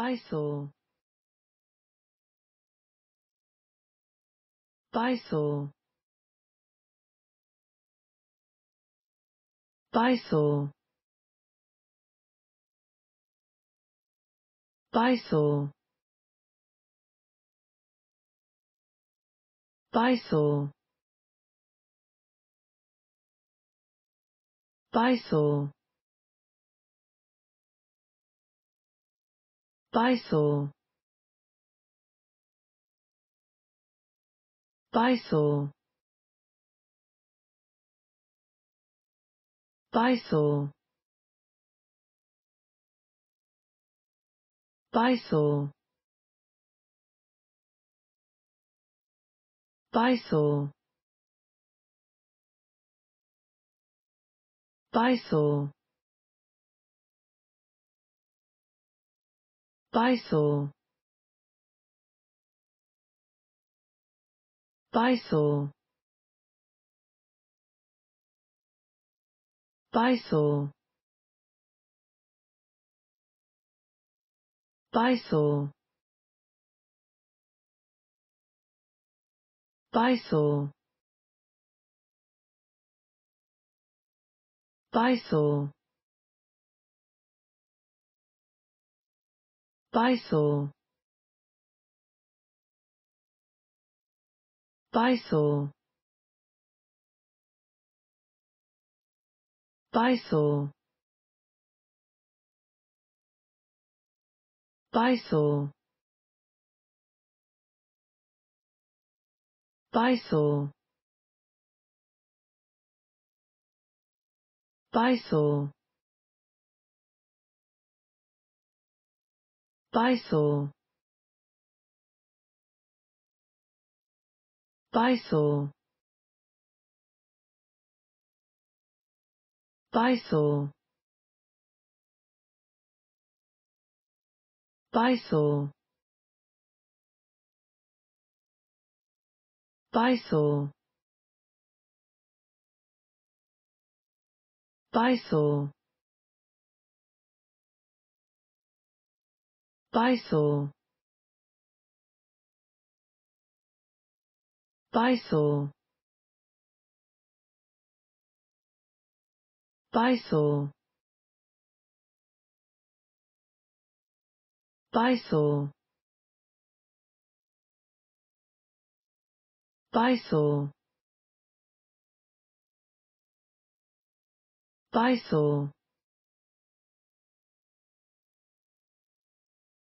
Bisol Bisol Bisol Bisol Bisol Bisol Baisal. Baisal. Baisal. Baisal. Baisal. Baisal. Bysol Bysol Bysol Bysol Bysol Bysol Bysol Bysol Bysol Bysol Bysol Bysol Baisal. Baisal. Baisal. Baisal. Baisal. Baisal. Baisal Baisal Baisal Baisal Baisal Baisal